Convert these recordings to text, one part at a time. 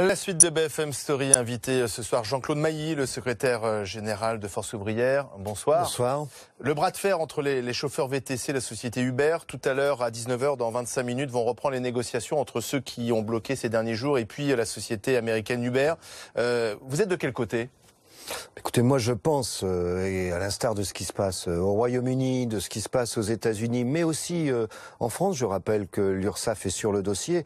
Euh, la suite de BFM Story, invité euh, ce soir Jean-Claude Mailly, le secrétaire euh, général de Force Ouvrière. Bonsoir. Bonsoir. Le bras de fer entre les, chauffeurs VTC et la société Uber, tout à l'heure à 19h, dans 25 minutes, vont reprendre les négociations entre ceux qui ont bloqué ces derniers jours et puis la société américaine Uber. vous êtes de quel côté Écoutez, moi je pense, euh, et à l'instar de ce qui se passe euh, au Royaume-Uni, de ce qui se passe aux États-Unis, mais aussi euh, en France, je rappelle que l'URSSAF est sur le dossier,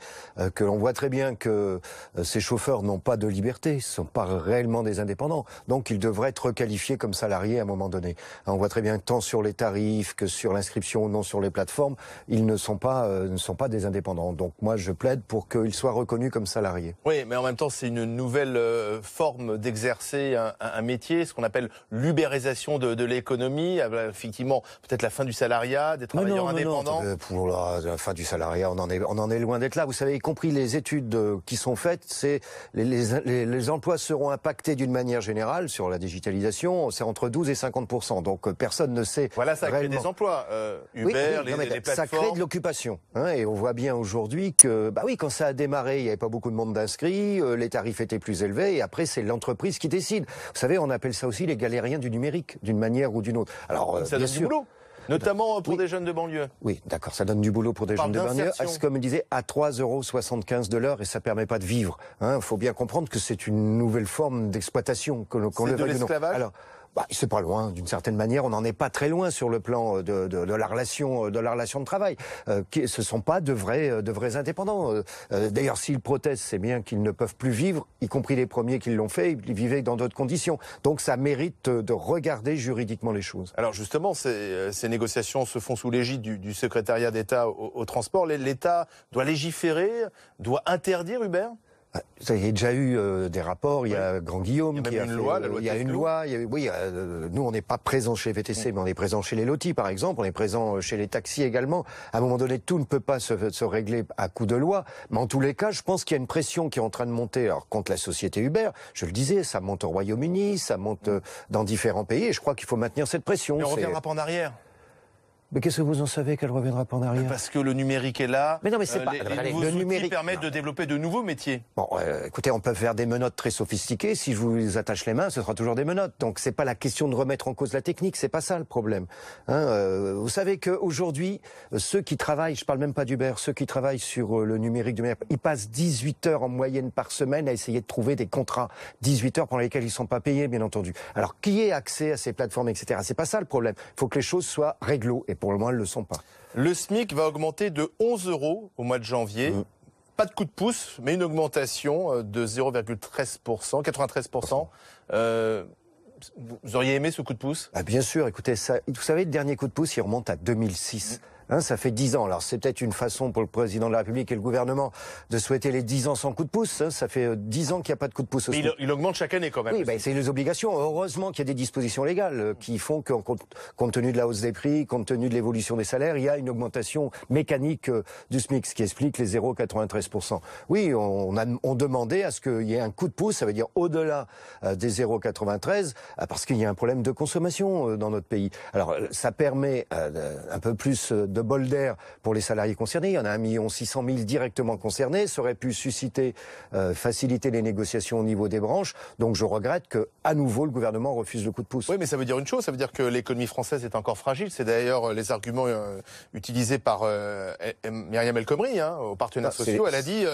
que l'on voit très bien que ces chauffeurs n'ont pas de liberté, ne sont pas réellement des indépendants, donc ils devraient être qualifiés comme salariés à un moment donné. On voit très bien que tant sur les tarifs que sur l'inscription ou non sur les plateformes, ils ne sont pas, ne sont pas des indépendants. Donc moi je plaide pour qu'ils soient reconnus comme salariés. Oui, mais en même temps c'est une nouvelle forme d'exercer un un métier, ce qu'on appelle l'ubérisation de, de l'économie, ah bah, effectivement peut-être la fin du salariat, des travailleurs non, indépendants. non, euh, pour la, fin du salariat, on en est, on en est loin d'être là. Vous savez, y compris les études euh, qui sont faites, c'est les, les, les, emplois seront impactés d'une manière générale sur la digitalisation, c'est entre 12 et 50 Donc euh, personne ne sait. Voilà, ça crée des emplois. Uber, les, plateformes. Ça crée de l'occupation. Hein, et on voit bien aujourd'hui que, bah oui, quand ça a démarré, il n'y avait pas beaucoup de monde d'inscrits, les tarifs étaient plus élevés, et après c'est l'entreprise qui décide. Vous savez, on appelle ça aussi les galériens du numérique, d'une manière ou d'une autre. Alors, euh, ça donne du boulot Notamment euh, pour des jeunes de banlieue. Oui, d'accord, ça donne du boulot pour des jeunes de banlieue. Comme il disait, à 3,75 euros de l'heure et ça permet pas de vivre. Il hein, faut bien comprendre que c'est une nouvelle forme d'exploitation. qu'on le de l'esclavage bah, c'est pas loin, d'une certaine manière, on n'en est pas très loin sur le plan euh, de, la relation euh, de la relation de travail. Euh, qui, ce sont pas de vrais euh, indépendants. D'ailleurs, s'ils protestent, c'est bien qu'ils ne peuvent plus vivre, y compris les premiers qui l'ont fait, ils vivaient dans d'autres conditions. Donc, ça mérite de regarder juridiquement les choses. Alors justement, ces, négociations se font sous l'égide du, secrétariat d'État au, au transport. L'État doit légiférer, doit interdire Uber. Ah, il y a déjà eu euh, des rapports. Il y a Grand Guillaume. qui a euh, loi. il y a une loi. oui, euh, nous on n'est pas présent chez VTC, mm. mais on est présent chez les lotis, par exemple. On est présent chez les taxis également. À un moment donné, tout ne peut pas se, régler à coup de loi. Mais en tous les cas, je pense qu'il y a une pression qui est en train de monter. Alors contre la société Uber, je le disais, ça monte au Royaume-Uni, ça monte mm. dans différents pays. Et je crois qu'il faut maintenir cette pression. Mais on reviendra pas en arrière. Mais qu'est-ce que vous en savez qu'elle reviendra pas en arrière Parce que le numérique est là. Mais non, mais c'est euh, pas. le numérique permet de développer de nouveaux métiers. Bon, euh, écoutez, on peut faire des menottes très sophistiquées. Si je vous attache les mains, ce sera toujours des menottes. Donc c'est pas la question de remettre en cause la technique. C'est pas ça le problème. Hein, euh, vous savez qu'aujourd'hui, ceux qui travaillent, je parle même pas d'Uber, ceux qui travaillent sur le numérique ils passent 18 heures en moyenne par semaine à essayer de trouver des contrats. 18 heures pendant lesquelles ils sont pas payés, bien entendu. Alors qui ait accès à ces plateformes, etc. C'est pas ça le problème. Il faut que les choses soient réglo pour le moment, elles ne le sont pas. Le SMIC va augmenter de 11 euros au mois de janvier. Mm. Pas de coup de pouce, mais une augmentation euh, de 0,13%, 93%. Euh, vous auriez aimé ce coup de pouce ah, Bien sûr, écoutez, ça, vous savez, le dernier coup de pouce, il remonte à 2006. Hein, ça fait dix ans. Alors c'est peut-être une façon pour le président de la République et le gouvernement de souhaiter les dix ans sans coup de pouce. Hein. ça fait euh, dix ans qu'il n'y a pas de coup de pouce. aussi Mais il, augmente chaque année quand même. Oui, ben, c'est les obligations. Heureusement qu'il y a des dispositions légales euh, qui font que, compte, tenu de la hausse des prix, compte tenu de l'évolution des salaires, il y a une augmentation mécanique euh, du SMIC, ce qui explique les 0,93%. Oui, on, a, on demandait à ce qu'il y ait un coup de pouce, ça veut dire au-delà des 0,93, parce qu'il y a un problème de consommation dans notre pays. Alors ça permet un peu plus de bol d'air pour les salariés concernés. Il y en a 1 600 000 directement concernés. Ça aurait pu susciter, euh, faciliter les négociations au niveau des branches. Donc je regrette que, à nouveau, le gouvernement refuse le coup de pouce. Oui, mais ça veut dire une chose. Ça veut dire que l'économie française est encore fragile. C'est d'ailleurs euh, les arguments euh, utilisés par Myriam El Khomri hein, aux partenaires ah, sociaux. Elle a dit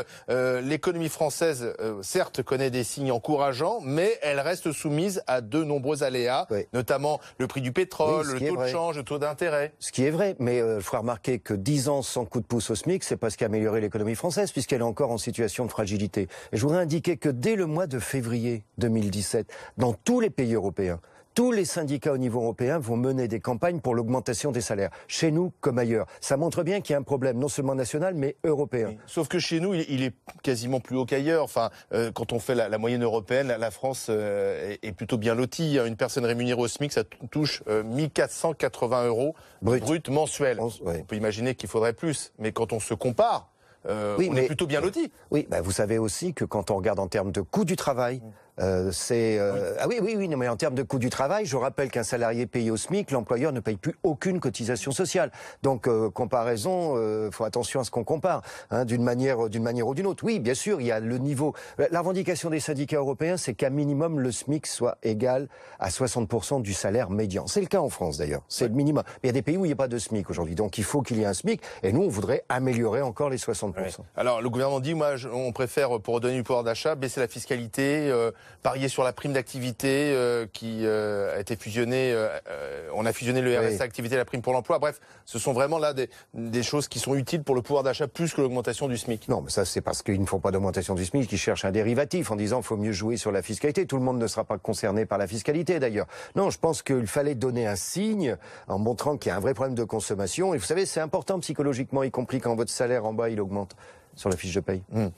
l'économie française, certes, connaît des signes encourageants, mais elle reste soumise à de nombreux aléas, notamment le prix du pétrole, le taux de change, le taux d'intérêt. Ce qui est vrai, mais faut remarquer que 10 ans sans coup de pouce au SMIC, c'est parce a amélioré l'économie française, puisqu'elle est encore en situation de fragilité. je voudrais indiquer que dès le mois de février 2017, dans tous les pays européens, tous les syndicats au niveau européen vont mener des campagnes pour l'augmentation des salaires, chez nous comme ailleurs. Ça montre bien qu'il y a un problème, non seulement national, mais européen. Sauf que chez nous, il est quasiment plus haut qu'ailleurs. Enfin, euh, quand on fait la, moyenne européenne, la France euh, est, plutôt bien lotie. Une personne rémunérée au SMIC, ça touche 1480 euh, euros brut, brut mensuel. On, peut imaginer qu'il faudrait plus. Mais quand on se compare, on est plutôt bien loti. Oui, bah, vous savez aussi que quand on regarde en termes de coût du travail, mmh. Euh, c'est euh, ah oui oui oui non mais en termes de coût du travail, je rappelle qu'un salarié payé au SMIC, l'employeur ne paye plus aucune cotisation sociale. Donc euh, comparaison, euh, faut attention à ce qu'on compare hein, d'une manière d'une manière ou d'une autre. Oui bien sûr il y a le niveau. La revendication des syndicats européens, c'est qu'à minimum le SMIC soit égal à 60% du salaire médian. C'est le cas en France d'ailleurs, c'est le minimum. il y a des pays où il n'y a pas de SMIC aujourd'hui, donc il faut qu'il y ait un SMIC. Et nous on voudrait améliorer encore les 60%. Alors le gouvernement dit moi on préfère pour donner du pouvoir d'achat baisser la fiscalité parier sur la prime d'activité euh, qui euh, a été fusionnée. Euh, on a fusionné le RSA activité et la prime pour l'emploi. Bref, ce sont vraiment là des, des, choses qui sont utiles pour le pouvoir d'achat plus que l'augmentation du SMIC. Non, mais ça c'est parce qu'ils ne font pas d'augmentation du SMIC, qu'ils cherchent un dérivatif en disant faut mieux jouer sur la fiscalité. Tout le monde ne sera pas concerné par la fiscalité d'ailleurs. Non, je pense qu'il fallait donner un signe en montrant qu'il y a un vrai problème de consommation. Et vous savez, c'est important psychologiquement, y compris quand votre salaire en bas il augmente sur la fiche de paye. Hum.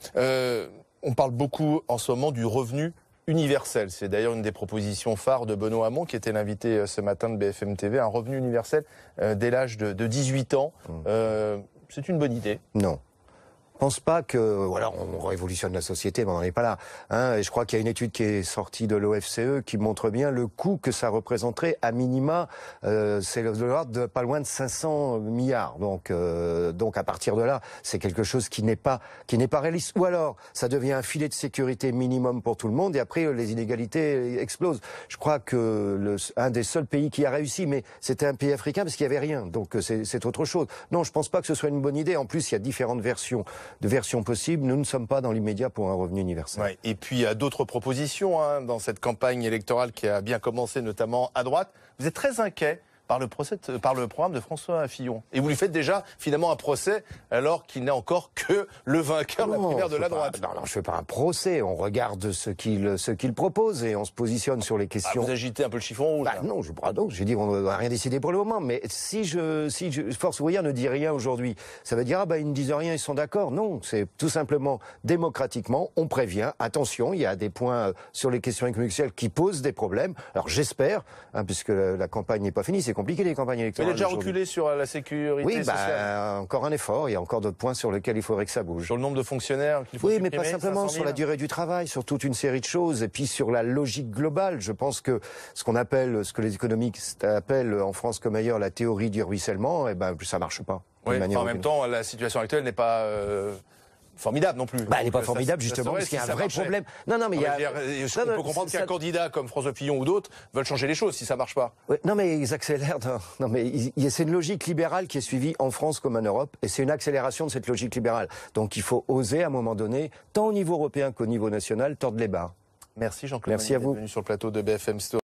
on parle beaucoup en ce moment du revenu universel. C'est d'ailleurs une des propositions phares de Benoît Hamon, qui était l'invité euh, ce matin de BFM TV, un revenu universel euh, dès l'âge de, 18 ans. Mmh. Euh, c'est une bonne idée. Non pense pas que voilà, on révolutionne la société, mais on n'en est pas là. Hein. Et je crois qu'il y a une étude qui est sortie de l'OFCE qui montre bien le coût que ça représenterait à minima, euh, c'est le de pas loin de 500 milliards. Donc, euh, donc à partir de là, c'est quelque chose qui n'est pas qui n'est pas réaliste. Ou alors, ça devient un filet de sécurité minimum pour tout le monde, et après les inégalités explosent. Je crois que le, un des seuls pays qui a réussi, mais c'était un pays africain parce qu'il y avait rien. Donc euh, c'est autre chose. Non, je pense pas que ce soit une bonne idée. En plus, il y a différentes versions de versions possible, Nous ne sommes pas dans l'immédiat pour un revenu universel. Et puis, il y a d'autres propositions hein, dans cette campagne électorale qui a bien commencé, notamment à droite. Vous êtes très inquiet par le, procès, par le programme de François Fillon. Et vous lui faites déjà finalement un procès alors qu'il n'est encore que le vainqueur de la primaire de la droite. non, non, je fais pas un procès. On regarde ce qu'il ce qu'il propose et on se positionne sur les ah, questions. vous agitez un peu le chiffon rouge. Bah, non, je donc. J'ai dit, on n'a rien décidé pour le moment. Mais si je si je, Force ouvrière ne dit rien aujourd'hui, ça veut dire ah bah ils ne disent rien, ils sont d'accord. Non, c'est tout simplement démocratiquement on prévient. Attention, il y a des points euh, sur les questions économiques qui posent des problèmes. Alors j'espère, hein, puisque la, campagne n'est pas finie, c'est compliqué les campagnes électorales. a déjà reculé sur la sécurité oui, Bah, encore un effort. Il y a encore d'autres points sur lesquels il faudrait que ça bouge. Sur le nombre de fonctionnaires qu'il faut Oui, mais pas simplement sur la durée du travail, sur toute une série de choses, et puis sur la logique globale. Je pense que ce qu'on appelle, ce que les économistes appellent en France comme ailleurs la théorie du ruissellement, eh ben ça marche pas. Oui, en même temps, la situation actuelle n'est pas. Euh, formidable non plus. Bah, elle n'est pas formidable, justement, parce qu'il y a un vrai problème. Non, non, mais il y a. Euh, comprendre qu'un candidat comme François Fillon ou d'autres veulent changer les choses si ça marche pas. non, mais ils accélèrent. Non, mais c'est une logique libérale qui est suivie en France comme en Europe, et c'est une accélération de cette logique libérale. Donc il faut oser, à un moment donné, tant au niveau européen qu'au niveau national, tordre les barres. Merci Jean-Claude. Merci à vous. Bienvenue sur le plateau de BFM Store.